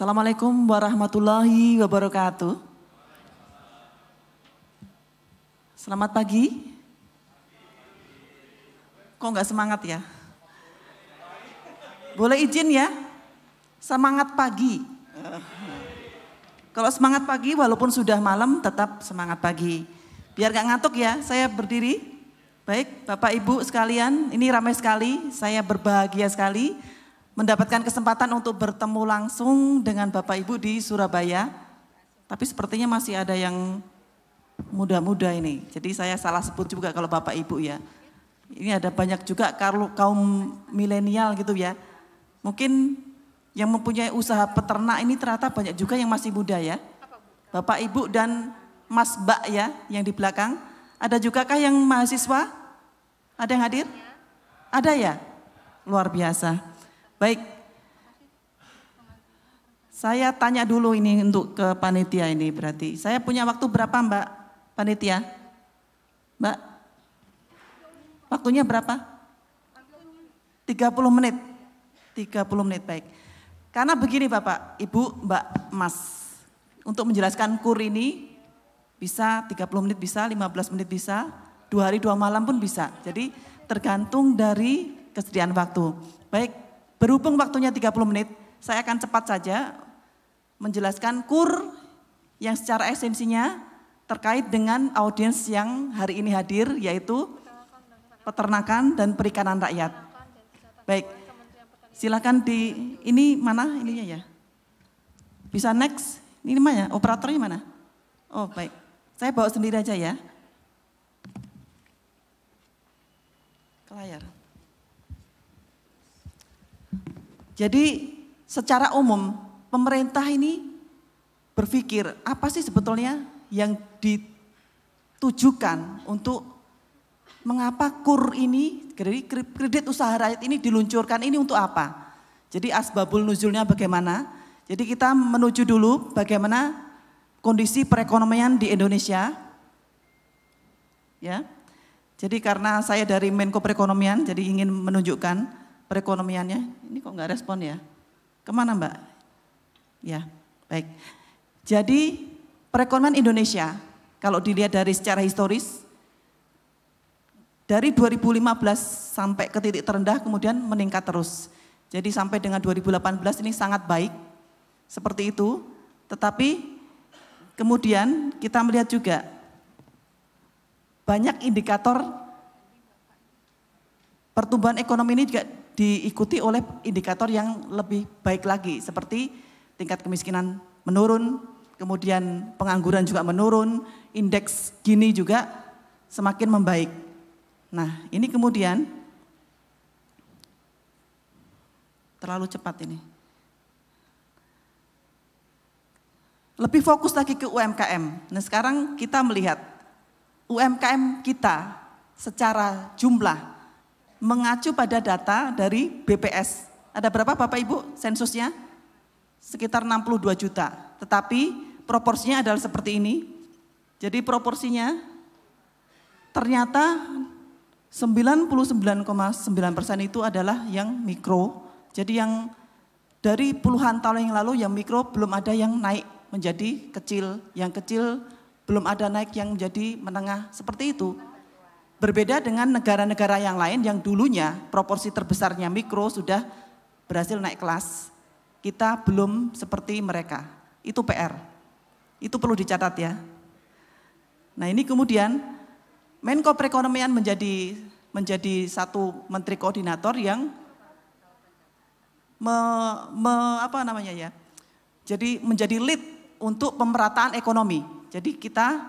Assalamualaikum warahmatullahi wabarakatuh. Selamat pagi. Kok nggak semangat ya? Boleh izin ya? Semangat pagi. Kalau semangat pagi walaupun sudah malam tetap semangat pagi. Biar nggak ngantuk ya, saya berdiri. Baik, Bapak Ibu sekalian, ini ramai sekali, saya berbahagia sekali mendapatkan kesempatan untuk bertemu langsung dengan Bapak Ibu di Surabaya. Tapi sepertinya masih ada yang muda-muda ini. Jadi saya salah sebut juga kalau Bapak Ibu ya. Ini ada banyak juga kaum milenial gitu ya. Mungkin yang mempunyai usaha peternak ini ternyata banyak juga yang masih muda ya. Bapak Ibu dan Mas Mbak ya yang di belakang. Ada juga jugakah yang mahasiswa? Ada yang hadir? Ada ya? Luar biasa. Baik. Saya tanya dulu ini untuk ke panitia ini berarti. Saya punya waktu berapa Mbak panitia? Mbak? Waktunya berapa? 30 menit. 30 menit baik. Karena begini Bapak, Ibu, Mbak, Mas. Untuk menjelaskan kur ini bisa 30 menit bisa, 15 menit bisa, dua hari dua malam pun bisa. Jadi tergantung dari kesediaan waktu. Baik, Berhubung waktunya 30 menit, saya akan cepat saja menjelaskan kur yang secara esensinya terkait dengan audiens yang hari ini hadir yaitu peternakan dan perikanan rakyat. Baik, silakan di ini mana ininya ya? Bisa next? Ini mana? Operatornya mana? Oh baik, saya bawa sendiri aja ya. Ke layar. Jadi secara umum pemerintah ini berpikir apa sih sebetulnya yang ditujukan untuk mengapa kur ini kredit usaha rakyat ini diluncurkan ini untuk apa? Jadi asbabul nuzulnya bagaimana? Jadi kita menuju dulu bagaimana kondisi perekonomian di Indonesia. Ya. Jadi karena saya dari Menko Perekonomian jadi ingin menunjukkan perekonomiannya? Ini kok nggak respon ya? Kemana Mbak? Ya, baik. Jadi perekonomian Indonesia, kalau dilihat dari secara historis, dari 2015 sampai ke titik terendah kemudian meningkat terus. Jadi sampai dengan 2018 ini sangat baik, seperti itu. Tetapi kemudian kita melihat juga banyak indikator pertumbuhan ekonomi ini juga diikuti oleh indikator yang lebih baik lagi seperti tingkat kemiskinan menurun, kemudian pengangguran juga menurun, indeks gini juga semakin membaik. Nah, ini kemudian terlalu cepat ini. Lebih fokus lagi ke UMKM. Nah, sekarang kita melihat UMKM kita secara jumlah mengacu pada data dari BPS. Ada berapa Bapak Ibu sensusnya? Sekitar 62 juta. Tetapi proporsinya adalah seperti ini. Jadi proporsinya ternyata 99,9 persen itu adalah yang mikro. Jadi yang dari puluhan tahun yang lalu yang mikro belum ada yang naik menjadi kecil, yang kecil belum ada naik yang menjadi menengah. Seperti itu. Berbeda dengan negara-negara yang lain yang dulunya proporsi terbesarnya mikro sudah berhasil naik kelas. Kita belum seperti mereka. Itu PR. Itu perlu dicatat ya. Nah ini kemudian Menko Perekonomian menjadi menjadi satu menteri koordinator yang me, me, apa namanya ya. Jadi menjadi lead untuk pemerataan ekonomi. Jadi kita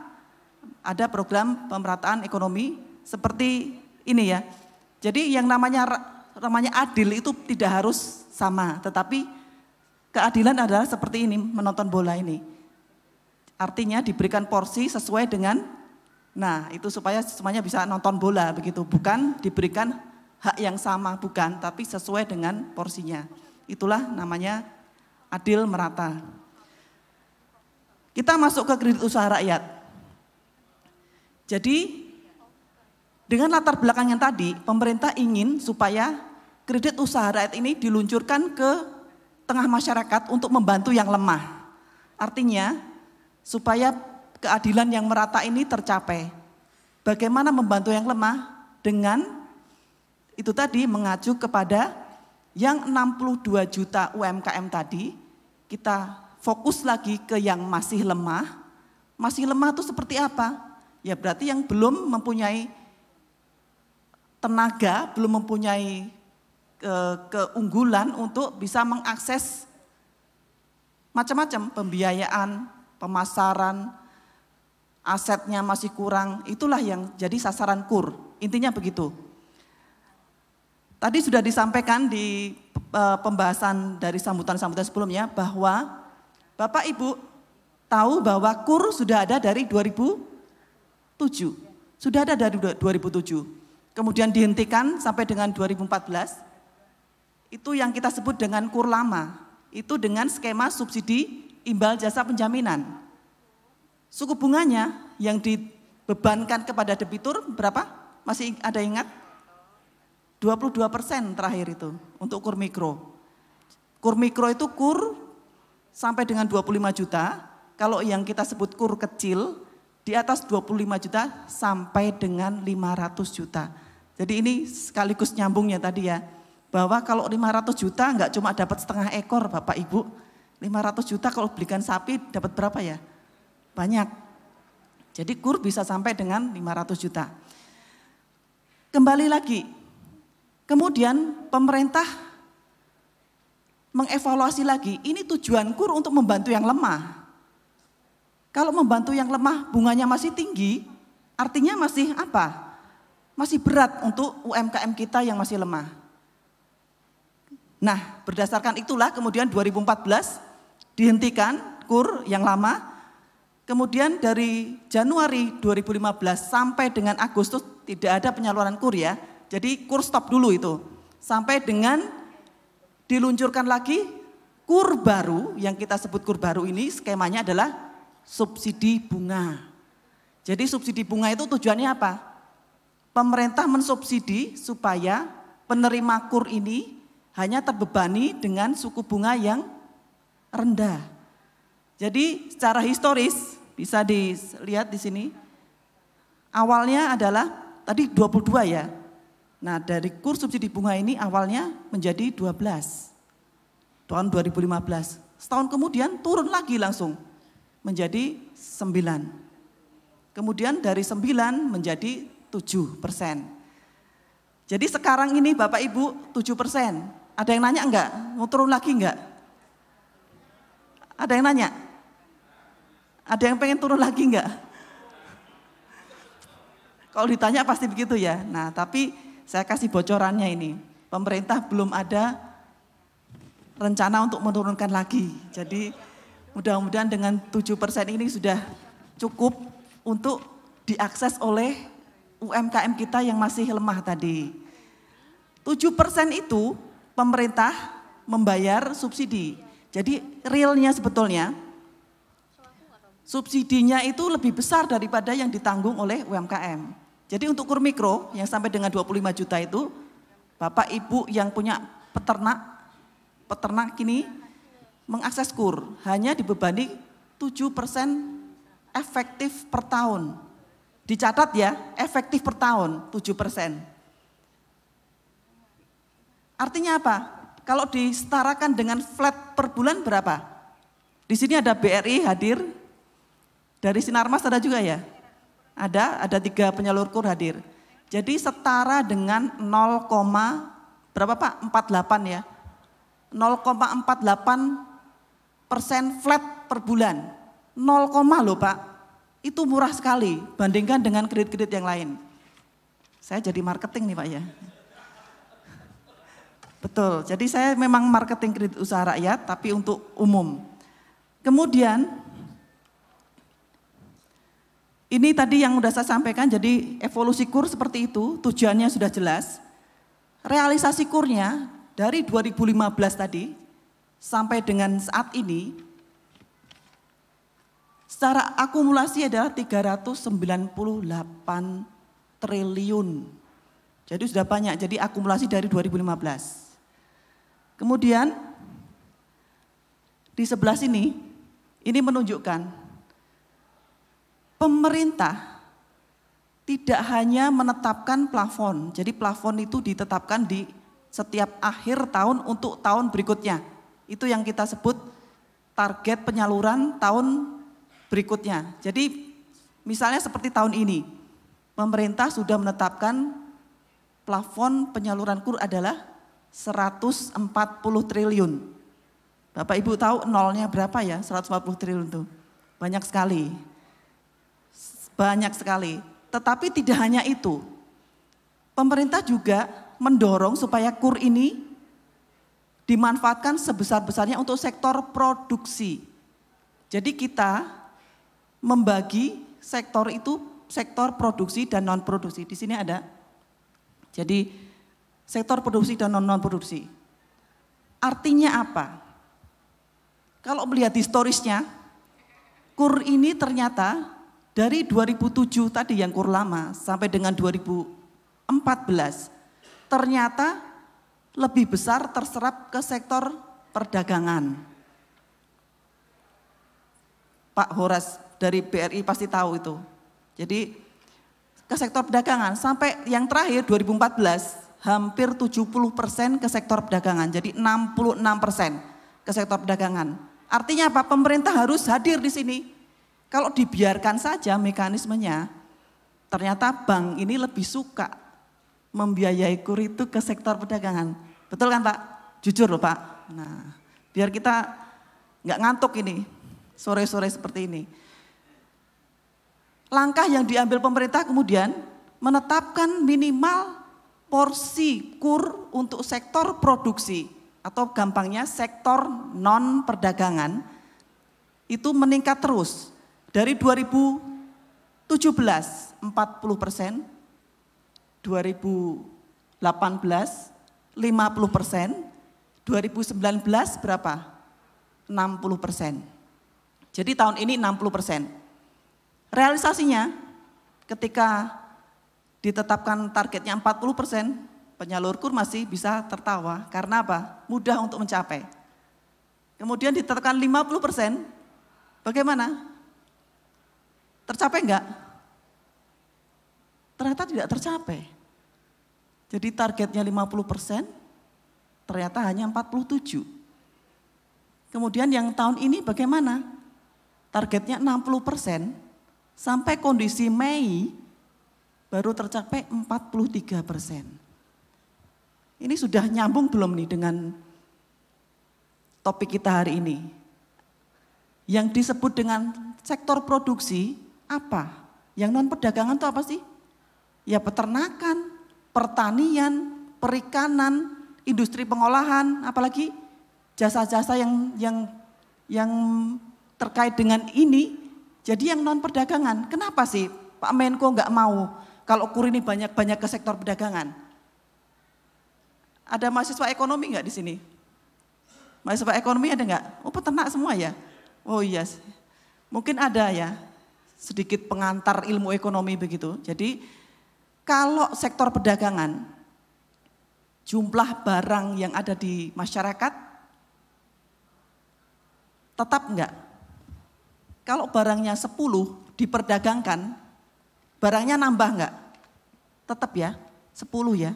ada program pemerataan ekonomi seperti ini ya. Jadi yang namanya namanya adil itu tidak harus sama, tetapi keadilan adalah seperti ini menonton bola ini. Artinya diberikan porsi sesuai dengan nah itu supaya semuanya bisa nonton bola begitu, bukan diberikan hak yang sama bukan, tapi sesuai dengan porsinya. Itulah namanya adil merata. Kita masuk ke kredit usaha rakyat. Jadi dengan latar belakang yang tadi, pemerintah ingin supaya kredit usaha rakyat ini diluncurkan ke tengah masyarakat untuk membantu yang lemah. Artinya, supaya keadilan yang merata ini tercapai. Bagaimana membantu yang lemah? Dengan itu tadi mengacu kepada yang 62 juta UMKM tadi, kita fokus lagi ke yang masih lemah. Masih lemah itu seperti apa? Ya berarti yang belum mempunyai tenaga, belum mempunyai ke keunggulan untuk bisa mengakses macam-macam pembiayaan, pemasaran, asetnya masih kurang. Itulah yang jadi sasaran kur. Intinya begitu. Tadi sudah disampaikan di e, pembahasan dari sambutan-sambutan sebelumnya bahwa Bapak Ibu tahu bahwa kur sudah ada dari 2007. Sudah ada dari 2007 kemudian dihentikan sampai dengan 2014, itu yang kita sebut dengan kur lama. itu dengan skema subsidi imbal jasa penjaminan. Suku bunganya yang dibebankan kepada debitur berapa? Masih ada ingat? 22 persen terakhir itu untuk kur mikro. Kur mikro itu kur sampai dengan 25 juta, kalau yang kita sebut kur kecil di atas 25 juta sampai dengan 500 juta. Jadi ini sekaligus nyambungnya tadi ya, bahwa kalau 500 juta enggak cuma dapat setengah ekor Bapak Ibu, 500 juta kalau belikan sapi dapat berapa ya? Banyak. Jadi kur bisa sampai dengan 500 juta. Kembali lagi, kemudian pemerintah mengevaluasi lagi, ini tujuan kur untuk membantu yang lemah, kalau membantu yang lemah bunganya masih tinggi, artinya masih apa? Masih berat untuk UMKM kita yang masih lemah. Nah, berdasarkan itulah kemudian 2014 dihentikan kur yang lama. Kemudian dari Januari 2015 sampai dengan Agustus tidak ada penyaluran kur ya. Jadi kur stop dulu itu. Sampai dengan diluncurkan lagi kur baru yang kita sebut kur baru ini skemanya adalah subsidi bunga. Jadi subsidi bunga itu tujuannya apa? Pemerintah mensubsidi supaya penerima kur ini hanya terbebani dengan suku bunga yang rendah. Jadi secara historis bisa dilihat di sini. Awalnya adalah tadi 22 ya. Nah, dari kur subsidi bunga ini awalnya menjadi 12. Tahun 2015. Setahun kemudian turun lagi langsung menjadi 9. Kemudian dari 9 menjadi 7 persen. Jadi sekarang ini Bapak Ibu 7 persen. Ada yang nanya enggak? Mau turun lagi enggak? Ada yang nanya? Ada yang pengen turun lagi enggak? Kalau ditanya pasti begitu ya. Nah tapi saya kasih bocorannya ini. Pemerintah belum ada rencana untuk menurunkan lagi. Jadi Mudah-mudahan dengan tujuh persen ini sudah cukup untuk diakses oleh UMKM kita yang masih lemah tadi. Tujuh persen itu pemerintah membayar subsidi. Jadi realnya sebetulnya subsidinya itu lebih besar daripada yang ditanggung oleh UMKM. Jadi untuk kur mikro yang sampai dengan 25 juta itu Bapak Ibu yang punya peternak peternak ini mengakses kur hanya dibebani 7% efektif per tahun. Dicatat ya, efektif per tahun 7%. Artinya apa? Kalau disetarakan dengan flat per bulan berapa? Di sini ada BRI hadir, dari Sinarmas ada juga ya? Ada, ada tiga penyalur kur hadir. Jadi setara dengan 0, berapa Pak? 48 ya. 0,48 persen flat per bulan. 0, loh Pak. Itu murah sekali bandingkan dengan kredit-kredit yang lain. Saya jadi marketing nih Pak ya. Betul, jadi saya memang marketing kredit usaha rakyat tapi untuk umum. Kemudian ini tadi yang sudah saya sampaikan jadi evolusi kur seperti itu, tujuannya sudah jelas. Realisasi kurnya dari 2015 tadi sampai dengan saat ini secara akumulasi adalah 398 triliun. Jadi sudah banyak, jadi akumulasi dari 2015. Kemudian di sebelah sini, ini menunjukkan pemerintah tidak hanya menetapkan plafon, jadi plafon itu ditetapkan di setiap akhir tahun untuk tahun berikutnya. Itu yang kita sebut target penyaluran tahun berikutnya. Jadi misalnya seperti tahun ini, pemerintah sudah menetapkan plafon penyaluran KUR adalah 140 triliun. Bapak Ibu tahu nolnya berapa ya? 140 triliun tuh. Banyak sekali. Banyak sekali. Tetapi tidak hanya itu. Pemerintah juga mendorong supaya KUR ini dimanfaatkan sebesar-besarnya untuk sektor produksi. Jadi kita membagi sektor itu sektor produksi dan non produksi. Di sini ada. Jadi sektor produksi dan non non produksi. Artinya apa? Kalau melihat historisnya, kur ini ternyata dari 2007 tadi yang kur lama sampai dengan 2014 ternyata lebih besar terserap ke sektor perdagangan. Pak Horas dari BRI pasti tahu itu. Jadi ke sektor perdagangan sampai yang terakhir 2014 hampir 70 persen ke sektor perdagangan. Jadi 66 persen ke sektor perdagangan. Artinya apa? Pemerintah harus hadir di sini. Kalau dibiarkan saja mekanismenya, ternyata bank ini lebih suka membiayai kur itu ke sektor perdagangan. Betul kan Pak? Jujur loh Pak. Nah, biar kita nggak ngantuk ini sore-sore seperti ini. Langkah yang diambil pemerintah kemudian menetapkan minimal porsi kur untuk sektor produksi atau gampangnya sektor non perdagangan itu meningkat terus dari 2017 40 persen, 2018 50 persen, 2019 berapa? 60 persen. Jadi tahun ini 60 persen. Realisasinya ketika ditetapkan targetnya 40 persen, penyalur kur masih bisa tertawa. Karena apa? Mudah untuk mencapai. Kemudian ditetapkan 50 persen, bagaimana? Tercapai enggak? ternyata tidak tercapai. Jadi targetnya 50 persen, ternyata hanya 47. Kemudian yang tahun ini bagaimana? Targetnya 60 persen, sampai kondisi Mei baru tercapai 43 persen. Ini sudah nyambung belum nih dengan topik kita hari ini? Yang disebut dengan sektor produksi apa? Yang non perdagangan itu apa sih? ya peternakan, pertanian, perikanan, industri pengolahan, apalagi jasa-jasa yang yang yang terkait dengan ini. Jadi yang non perdagangan, kenapa sih Pak Menko nggak mau kalau kur ini banyak-banyak ke sektor perdagangan? Ada mahasiswa ekonomi nggak di sini? Mahasiswa ekonomi ada nggak? Oh peternak semua ya? Oh iya, yes. mungkin ada ya sedikit pengantar ilmu ekonomi begitu. Jadi kalau sektor perdagangan jumlah barang yang ada di masyarakat tetap enggak? Kalau barangnya 10 diperdagangkan, barangnya nambah enggak? Tetap ya, 10 ya.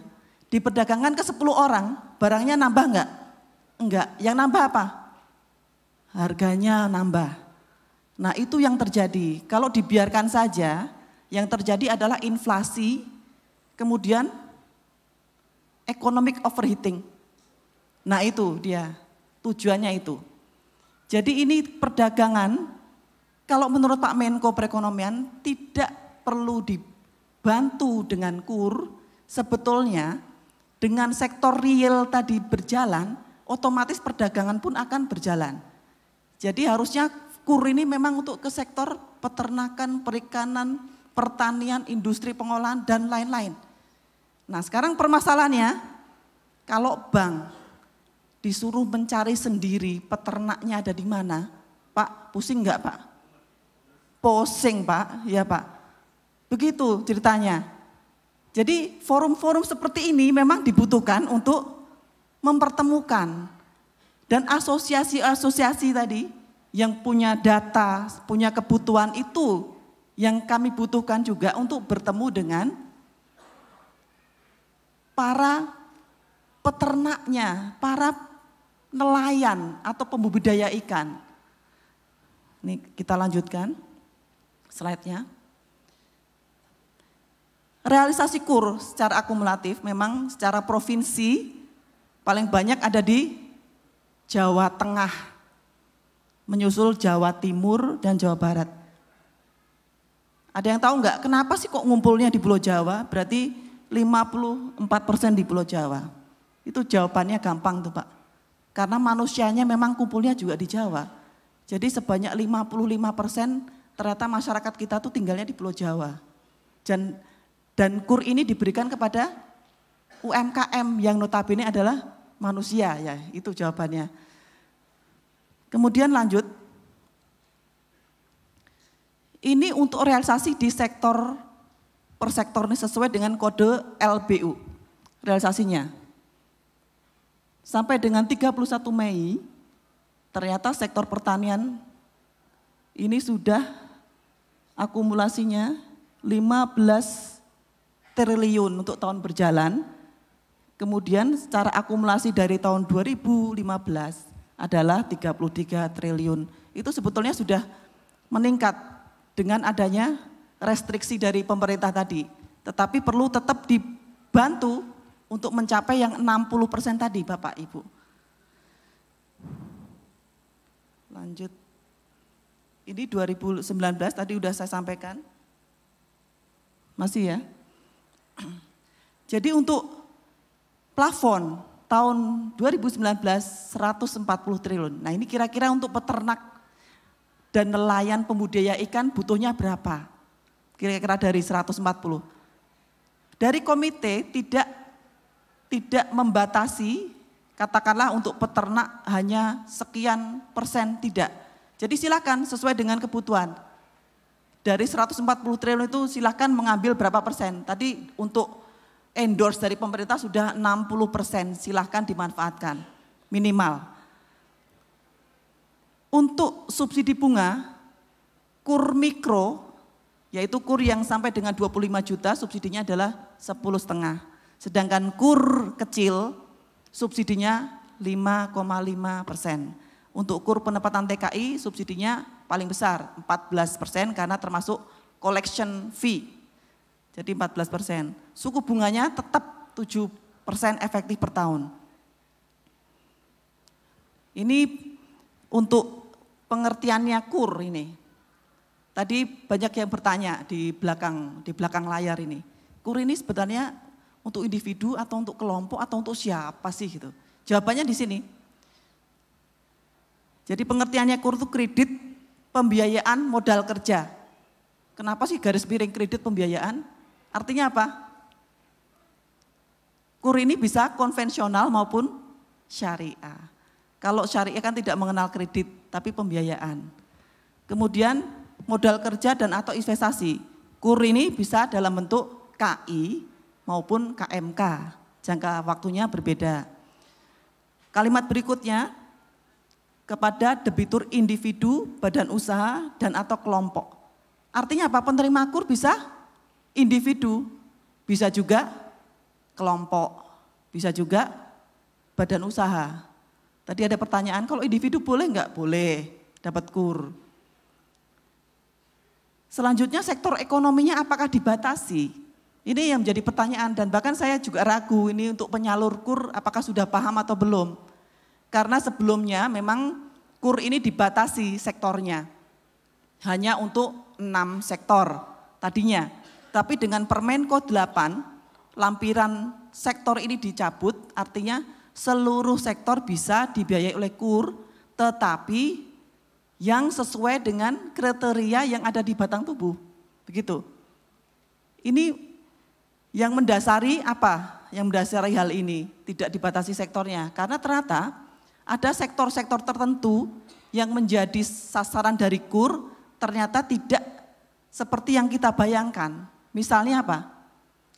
Diperdagangkan ke 10 orang, barangnya nambah enggak? Enggak. Yang nambah apa? Harganya nambah. Nah, itu yang terjadi. Kalau dibiarkan saja, yang terjadi adalah inflasi Kemudian economic overheating. Nah itu dia, tujuannya itu. Jadi ini perdagangan, kalau menurut Pak Menko Perekonomian tidak perlu dibantu dengan kur, sebetulnya dengan sektor real tadi berjalan, otomatis perdagangan pun akan berjalan. Jadi harusnya kur ini memang untuk ke sektor peternakan, perikanan, pertanian, industri pengolahan, dan lain-lain. Nah sekarang permasalahannya, kalau bank disuruh mencari sendiri peternaknya ada di mana, Pak pusing nggak Pak? Pusing Pak, ya Pak. Begitu ceritanya. Jadi forum-forum seperti ini memang dibutuhkan untuk mempertemukan dan asosiasi-asosiasi tadi yang punya data, punya kebutuhan itu yang kami butuhkan juga untuk bertemu dengan para peternaknya, para nelayan atau pembudidaya ikan. Ini kita lanjutkan slide-nya. Realisasi kur secara akumulatif memang secara provinsi paling banyak ada di Jawa Tengah, menyusul Jawa Timur dan Jawa Barat. Ada yang tahu nggak kenapa sih kok ngumpulnya di Pulau Jawa? Berarti 54% di Pulau Jawa. Itu jawabannya gampang tuh Pak. Karena manusianya memang kumpulnya juga di Jawa. Jadi sebanyak 55% ternyata masyarakat kita tuh tinggalnya di Pulau Jawa. Dan dan kur ini diberikan kepada UMKM yang notabene adalah manusia ya, itu jawabannya. Kemudian lanjut, ini untuk realisasi di sektor per sektor ini sesuai dengan kode LBU realisasinya. Sampai dengan 31 Mei ternyata sektor pertanian ini sudah akumulasinya 15 triliun untuk tahun berjalan. Kemudian secara akumulasi dari tahun 2015 adalah 33 triliun. Itu sebetulnya sudah meningkat dengan adanya restriksi dari pemerintah tadi, tetapi perlu tetap dibantu untuk mencapai yang 60% tadi Bapak Ibu. Lanjut. Ini 2019 tadi sudah saya sampaikan. Masih ya? Jadi untuk plafon tahun 2019 140 triliun. Nah ini kira-kira untuk peternak dan nelayan pembudaya ikan butuhnya berapa? kira-kira dari 140. Dari komite tidak tidak membatasi katakanlah untuk peternak hanya sekian persen tidak. Jadi silakan sesuai dengan kebutuhan. Dari 140 triliun itu silakan mengambil berapa persen. Tadi untuk endorse dari pemerintah sudah 60 persen, silahkan dimanfaatkan minimal. Untuk subsidi bunga, kur mikro yaitu kur yang sampai dengan 25 juta subsidinya adalah 10 setengah. Sedangkan kur kecil subsidinya 5,5 persen. Untuk kur penempatan TKI subsidinya paling besar 14 persen karena termasuk collection fee. Jadi 14 persen. Suku bunganya tetap 7 persen efektif per tahun. Ini untuk pengertiannya kur ini. Tadi banyak yang bertanya di belakang di belakang layar ini. Kur ini sebenarnya untuk individu atau untuk kelompok atau untuk siapa sih gitu. Jawabannya di sini. Jadi pengertiannya kur itu kredit, pembiayaan, modal kerja. Kenapa sih garis miring kredit pembiayaan? Artinya apa? Kur ini bisa konvensional maupun syariah. Kalau syariah kan tidak mengenal kredit, tapi pembiayaan. Kemudian modal kerja dan atau investasi. KUR ini bisa dalam bentuk KI maupun KMK. Jangka waktunya berbeda. Kalimat berikutnya, kepada debitur individu, badan usaha, dan atau kelompok. Artinya apa? Penerima KUR bisa individu, bisa juga kelompok, bisa juga badan usaha. Tadi ada pertanyaan, kalau individu boleh nggak? Boleh, dapat KUR Selanjutnya sektor ekonominya apakah dibatasi? Ini yang menjadi pertanyaan dan bahkan saya juga ragu ini untuk penyalur kur apakah sudah paham atau belum. Karena sebelumnya memang kur ini dibatasi sektornya. Hanya untuk enam sektor tadinya. Tapi dengan Permenko 8 lampiran sektor ini dicabut artinya seluruh sektor bisa dibiayai oleh kur tetapi yang sesuai dengan kriteria yang ada di batang tubuh. Begitu. Ini yang mendasari apa? Yang mendasari hal ini tidak dibatasi sektornya. Karena ternyata ada sektor-sektor tertentu yang menjadi sasaran dari kur ternyata tidak seperti yang kita bayangkan. Misalnya apa?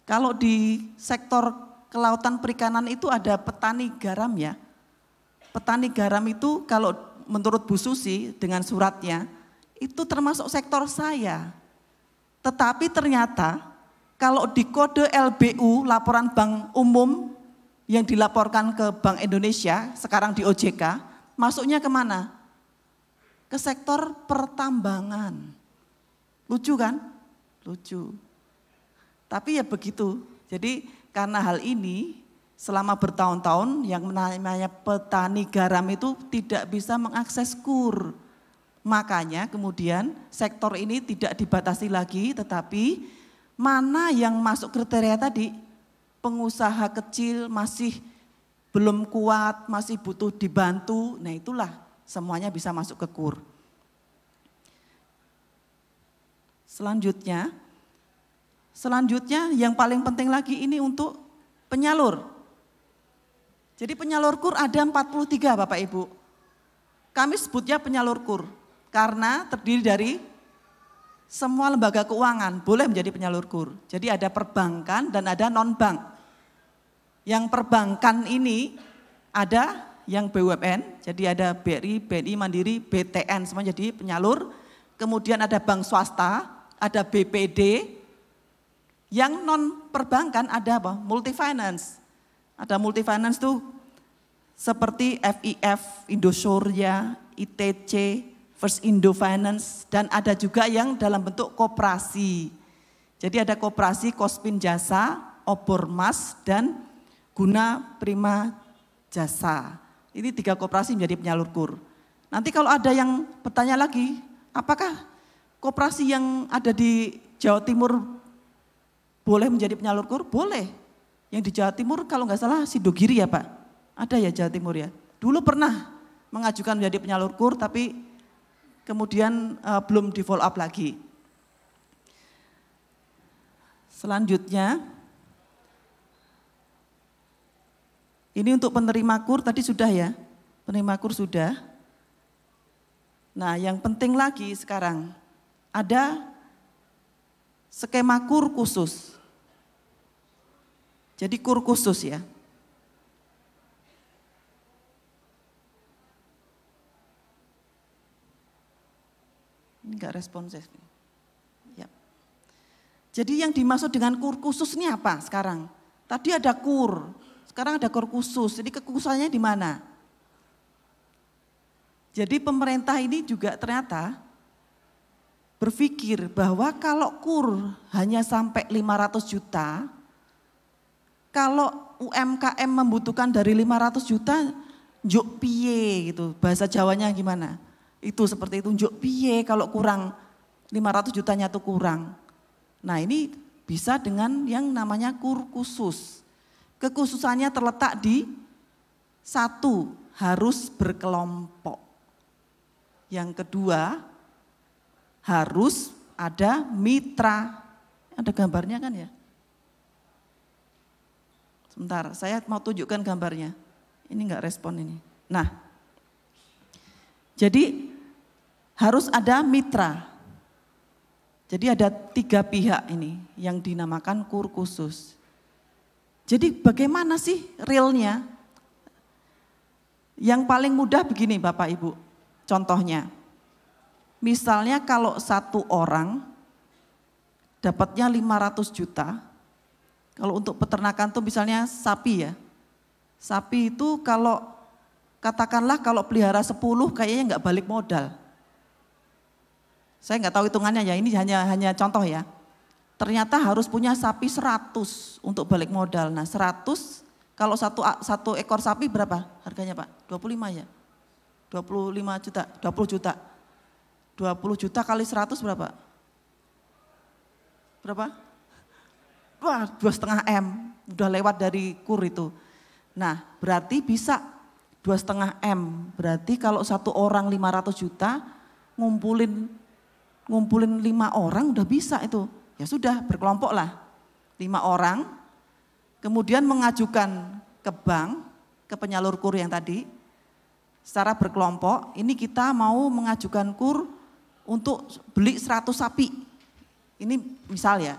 Kalau di sektor kelautan perikanan itu ada petani garam ya. Petani garam itu kalau menurut Bu Susi dengan suratnya, itu termasuk sektor saya. Tetapi ternyata kalau di kode LBU laporan bank umum yang dilaporkan ke Bank Indonesia sekarang di OJK, masuknya kemana? Ke sektor pertambangan. Lucu kan? Lucu. Tapi ya begitu. Jadi karena hal ini selama bertahun-tahun yang namanya petani garam itu tidak bisa mengakses kur. Makanya kemudian sektor ini tidak dibatasi lagi tetapi mana yang masuk kriteria tadi pengusaha kecil masih belum kuat, masih butuh dibantu. Nah, itulah semuanya bisa masuk ke kur. Selanjutnya selanjutnya yang paling penting lagi ini untuk penyalur. Jadi penyalur kur ada 43 Bapak Ibu. Kami sebutnya penyalur kur karena terdiri dari semua lembaga keuangan boleh menjadi penyalur kur. Jadi ada perbankan dan ada non-bank. Yang perbankan ini ada yang BUMN, jadi ada BRI, BNI, Mandiri, BTN semua jadi penyalur. Kemudian ada bank swasta, ada BPD. Yang non perbankan ada apa? Multifinance ada multi finance tuh seperti FIF, Indosuria, ITC, First Indo Finance, dan ada juga yang dalam bentuk koperasi. Jadi ada koperasi Kospin Jasa, Obormas, dan Guna Prima Jasa. Ini tiga koperasi menjadi penyalur kur. Nanti kalau ada yang bertanya lagi, apakah koperasi yang ada di Jawa Timur boleh menjadi penyalur kur? Boleh. Yang di Jawa Timur kalau nggak salah Sidogiri ya Pak. Ada ya Jawa Timur ya. Dulu pernah mengajukan menjadi penyalur kur tapi kemudian uh, belum di follow up lagi. Selanjutnya ini untuk penerima kur tadi sudah ya. Penerima kur sudah. Nah, yang penting lagi sekarang ada skema kur khusus. Jadi kur khusus ya. Ini enggak responsif. Ya. Jadi yang dimaksud dengan kur khusus ini apa sekarang? Tadi ada kur, sekarang ada kur khusus. Jadi kekhususannya di mana? Jadi pemerintah ini juga ternyata berpikir bahwa kalau kur hanya sampai 500 juta, kalau UMKM membutuhkan dari 500 juta, jok piye gitu, bahasa Jawanya gimana? Itu seperti itu, jok piye kalau kurang 500 jutanya tuh kurang. Nah ini bisa dengan yang namanya kur khusus. Kekhususannya terletak di satu, harus berkelompok. Yang kedua, harus ada mitra. Ada gambarnya kan ya? Sebentar, saya mau tunjukkan gambarnya. Ini enggak respon ini. Nah, jadi harus ada mitra. Jadi ada tiga pihak ini yang dinamakan kur khusus. Jadi bagaimana sih realnya? Yang paling mudah begini Bapak Ibu, contohnya. Misalnya kalau satu orang dapatnya 500 juta, kalau untuk peternakan tuh misalnya sapi ya. Sapi itu kalau katakanlah kalau pelihara 10 kayaknya nggak balik modal. Saya nggak tahu hitungannya ya, ini hanya hanya contoh ya. Ternyata harus punya sapi 100 untuk balik modal. Nah 100 kalau satu, satu ekor sapi berapa harganya Pak? 25 ya? 25 juta, 20 juta. 20 juta kali 100 berapa? Berapa? wah dua setengah m udah lewat dari kur itu. Nah berarti bisa dua setengah m. Berarti kalau satu orang 500 juta ngumpulin ngumpulin lima orang udah bisa itu. Ya sudah berkelompok lah lima orang. Kemudian mengajukan ke bank ke penyalur kur yang tadi secara berkelompok. Ini kita mau mengajukan kur untuk beli 100 sapi. Ini misal ya,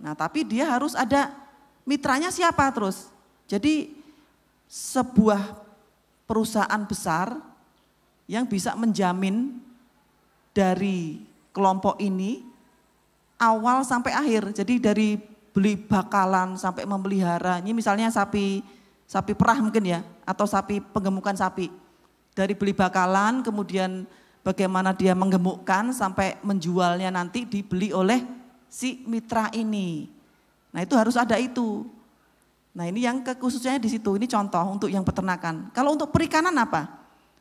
Nah, tapi dia harus ada mitranya siapa terus. Jadi sebuah perusahaan besar yang bisa menjamin dari kelompok ini awal sampai akhir. Jadi dari beli bakalan sampai memelihara. Ini misalnya sapi sapi perah mungkin ya atau sapi penggemukan sapi. Dari beli bakalan kemudian bagaimana dia menggemukkan sampai menjualnya nanti dibeli oleh si mitra ini. Nah itu harus ada itu. Nah ini yang khususnya di situ. Ini contoh untuk yang peternakan. Kalau untuk perikanan apa?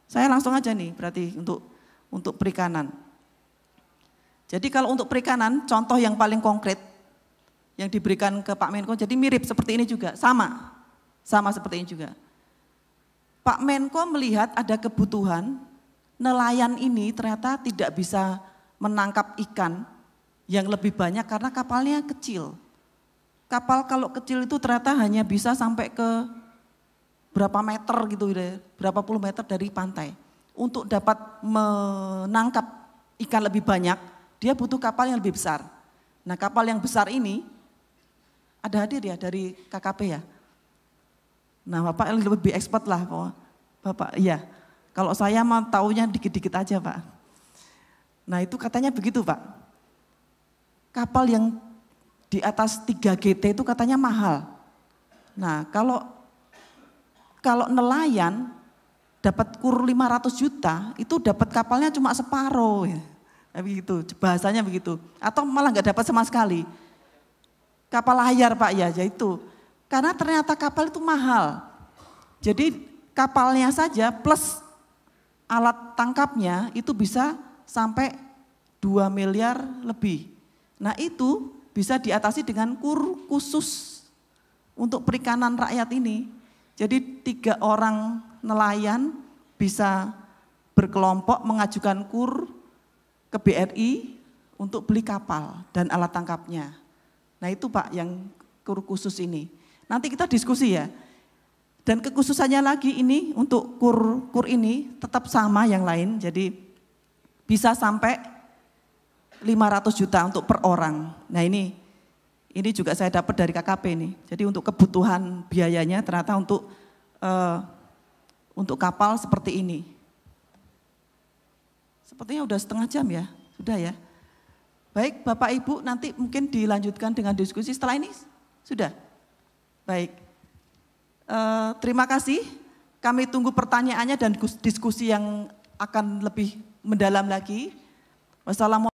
Saya langsung aja nih berarti untuk untuk perikanan. Jadi kalau untuk perikanan contoh yang paling konkret yang diberikan ke Pak Menko jadi mirip seperti ini juga sama sama seperti ini juga. Pak Menko melihat ada kebutuhan nelayan ini ternyata tidak bisa menangkap ikan yang lebih banyak karena kapalnya kecil. Kapal kalau kecil itu ternyata hanya bisa sampai ke berapa meter gitu ya, berapa puluh meter dari pantai. Untuk dapat menangkap ikan lebih banyak, dia butuh kapal yang lebih besar. Nah kapal yang besar ini ada hadir ya dari KKP ya. Nah Bapak lebih expert lah Bapak, iya. Kalau saya mau taunya dikit-dikit aja Pak. Nah itu katanya begitu Pak kapal yang di atas 3 GT itu katanya mahal. Nah, kalau kalau nelayan dapat kur 500 juta, itu dapat kapalnya cuma separuh ya. Begitu, bahasanya begitu. Atau malah nggak dapat sama sekali. Kapal layar Pak ya, ya, itu. Karena ternyata kapal itu mahal. Jadi kapalnya saja plus alat tangkapnya itu bisa sampai 2 miliar lebih. Nah itu bisa diatasi dengan kur khusus untuk perikanan rakyat ini. Jadi tiga orang nelayan bisa berkelompok mengajukan kur ke BRI untuk beli kapal dan alat tangkapnya. Nah itu Pak yang kur khusus ini. Nanti kita diskusi ya. Dan kekhususannya lagi ini untuk kur kur ini tetap sama yang lain. Jadi bisa sampai 500 juta untuk per orang. Nah ini ini juga saya dapat dari KKP ini. Jadi untuk kebutuhan biayanya ternyata untuk uh, untuk kapal seperti ini. Sepertinya sudah setengah jam ya, sudah ya. Baik, Bapak Ibu nanti mungkin dilanjutkan dengan diskusi setelah ini. Sudah. Baik. Uh, terima kasih. Kami tunggu pertanyaannya dan diskusi yang akan lebih mendalam lagi. Wassalamualaikum.